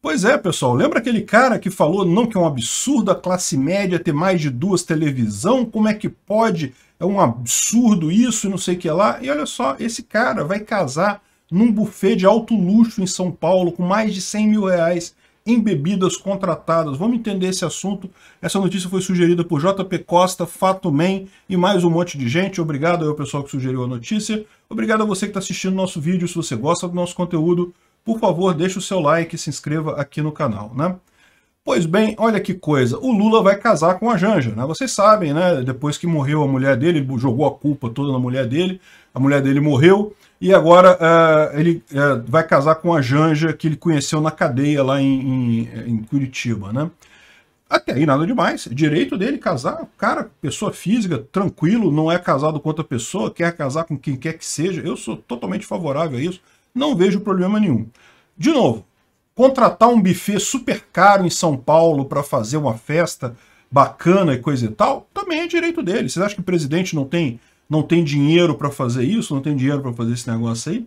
Pois é, pessoal, lembra aquele cara que falou não que é um absurdo a classe média ter mais de duas televisão? Como é que pode? É um absurdo isso e não sei o que lá. E olha só, esse cara vai casar num buffet de alto luxo em São Paulo com mais de 100 mil reais em bebidas contratadas. Vamos entender esse assunto. Essa notícia foi sugerida por JP Costa, Fato Man e mais um monte de gente. Obrigado ao pessoal que sugeriu a notícia. Obrigado a você que está assistindo nosso vídeo. Se você gosta do nosso conteúdo, por favor, deixe o seu like e se inscreva aqui no canal, né? Pois bem, olha que coisa, o Lula vai casar com a Janja, né? Vocês sabem, né? Depois que morreu a mulher dele, ele jogou a culpa toda na mulher dele, a mulher dele morreu, e agora é, ele é, vai casar com a Janja, que ele conheceu na cadeia lá em, em, em Curitiba, né? Até aí nada demais, direito dele casar, cara, pessoa física, tranquilo, não é casado com outra pessoa, quer casar com quem quer que seja, eu sou totalmente favorável a isso, não vejo problema nenhum. De novo, contratar um buffet super caro em São Paulo para fazer uma festa bacana e coisa e tal, também é direito dele. Vocês acham que o presidente não tem, não tem dinheiro para fazer isso, não tem dinheiro para fazer esse negócio aí?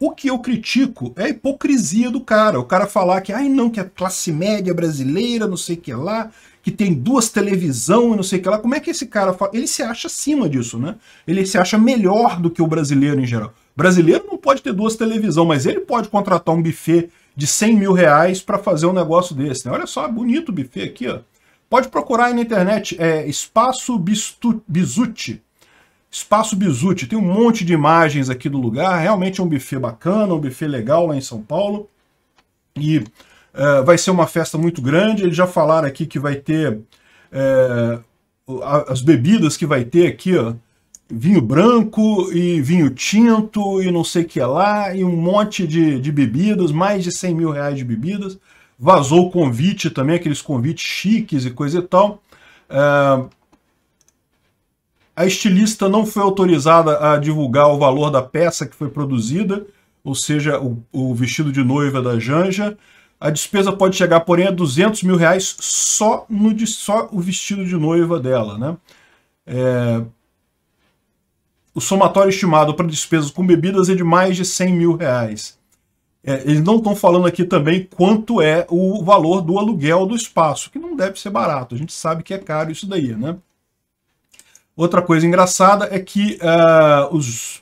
O que eu critico é a hipocrisia do cara. O cara falar que, ai não, que a classe média brasileira, não sei o que lá, que tem duas televisão e não sei o que lá. Como é que esse cara fala? Ele se acha acima disso, né? Ele se acha melhor do que o brasileiro em geral. Brasileiro não pode ter duas televisões, mas ele pode contratar um buffet de 100 mil reais para fazer um negócio desse. Né? Olha só, bonito o buffet aqui. Ó. Pode procurar aí na internet, é, Espaço Bistu, Bizuti. Espaço Bizuti, tem um monte de imagens aqui do lugar, realmente é um buffet bacana, um buffet legal lá em São Paulo. E é, vai ser uma festa muito grande, eles já falaram aqui que vai ter é, as bebidas que vai ter aqui, ó, vinho branco e vinho tinto e não sei o que lá, e um monte de, de bebidas, mais de 100 mil reais de bebidas. Vazou o convite também, aqueles convites chiques e coisa e tal. É, a estilista não foi autorizada a divulgar o valor da peça que foi produzida, ou seja, o, o vestido de noiva da Janja. A despesa pode chegar, porém, a 200 mil reais só, no, só o vestido de noiva dela. Né? É, o somatório estimado para despesas com bebidas é de mais de 100 mil reais. É, eles não estão falando aqui também quanto é o valor do aluguel do espaço, que não deve ser barato, a gente sabe que é caro isso daí, né? Outra coisa engraçada é que uh, os...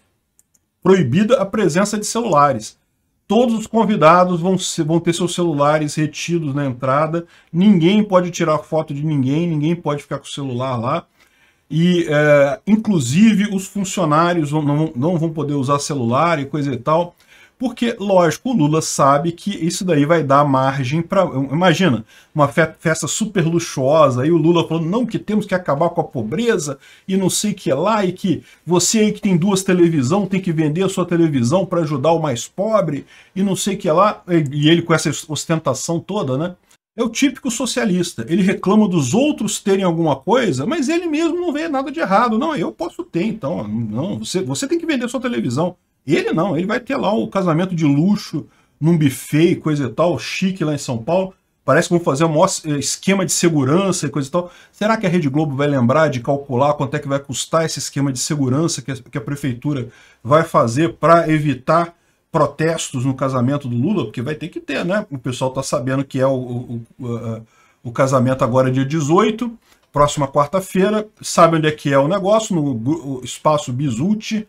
proibida a presença de celulares. Todos os convidados vão, ser, vão ter seus celulares retidos na entrada, ninguém pode tirar foto de ninguém, ninguém pode ficar com o celular lá e é, inclusive os funcionários vão, não, não vão poder usar celular e coisa e tal, porque, lógico, o Lula sabe que isso daí vai dar margem para... Imagina, uma festa super luxuosa, e o Lula falando, não, que temos que acabar com a pobreza, e não sei o que lá, e que você aí que tem duas televisão tem que vender a sua televisão para ajudar o mais pobre, e não sei o que lá, e ele com essa ostentação toda, né? é o típico socialista. Ele reclama dos outros terem alguma coisa, mas ele mesmo não vê nada de errado. Não, eu posso ter, então. Não, você, você tem que vender sua televisão. Ele não, ele vai ter lá o casamento de luxo, num buffet e coisa e tal, chique lá em São Paulo. Parece que vão fazer um maior eh, esquema de segurança e coisa e tal. Será que a Rede Globo vai lembrar de calcular quanto é que vai custar esse esquema de segurança que a, que a prefeitura vai fazer para evitar protestos no casamento do Lula, porque vai ter que ter, né? O pessoal está sabendo que é o, o, o, o, casamento agora é dia 18, próxima quarta-feira. Sabe onde é que é o negócio? No espaço Bizuti,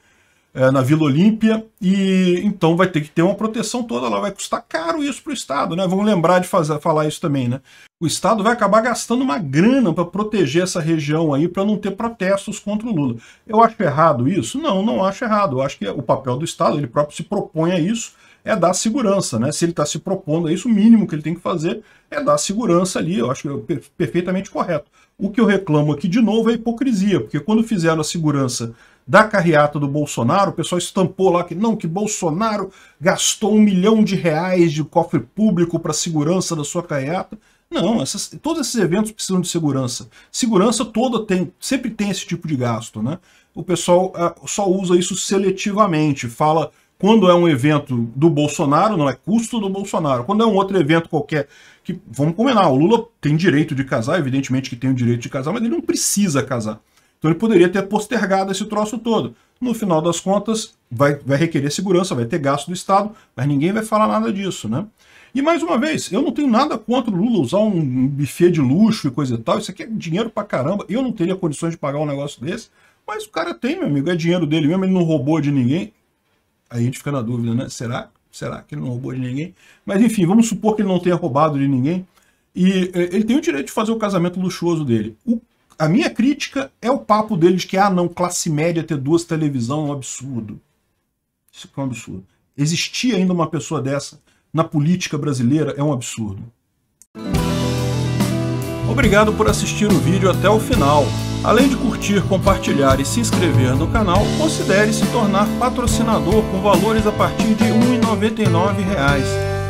é, na Vila Olímpia, e então vai ter que ter uma proteção toda lá, vai custar caro isso para o Estado, né? Vamos lembrar de fazer, falar isso também, né? O Estado vai acabar gastando uma grana para proteger essa região aí, para não ter protestos contra o Lula. Eu acho errado isso? Não, não acho errado. Eu acho que o papel do Estado, ele próprio se propõe a isso, é dar segurança, né? Se ele está se propondo a isso, o mínimo que ele tem que fazer é dar segurança ali, eu acho que é perfeitamente correto. O que eu reclamo aqui, de novo, é a hipocrisia, porque quando fizeram a segurança da carreata do Bolsonaro, o pessoal estampou lá que não, que Bolsonaro gastou um milhão de reais de cofre público para segurança da sua carreata. Não, essas, todos esses eventos precisam de segurança. Segurança toda tem, sempre tem esse tipo de gasto, né? O pessoal ah, só usa isso seletivamente, fala quando é um evento do Bolsonaro, não é custo do Bolsonaro. Quando é um outro evento qualquer, que vamos combinar, o Lula tem direito de casar, evidentemente que tem o direito de casar, mas ele não precisa casar. Então ele poderia ter postergado esse troço todo. No final das contas, vai, vai requerer segurança, vai ter gasto do Estado, mas ninguém vai falar nada disso, né? E mais uma vez, eu não tenho nada contra o Lula usar um buffet de luxo e coisa e tal. Isso aqui é dinheiro pra caramba. Eu não teria condições de pagar um negócio desse. Mas o cara tem, meu amigo. É dinheiro dele mesmo, ele não roubou de ninguém. Aí a gente fica na dúvida, né? Será? Será que ele não roubou de ninguém? Mas enfim, vamos supor que ele não tenha roubado de ninguém. E eh, ele tem o direito de fazer o casamento luxuoso dele. O a minha crítica é o papo deles que, ah, não, classe média ter duas televisões é um absurdo. Isso é um absurdo. Existir ainda uma pessoa dessa na política brasileira é um absurdo. Obrigado por assistir o vídeo até o final. Além de curtir, compartilhar e se inscrever no canal, considere se tornar patrocinador com valores a partir de R$ 1,99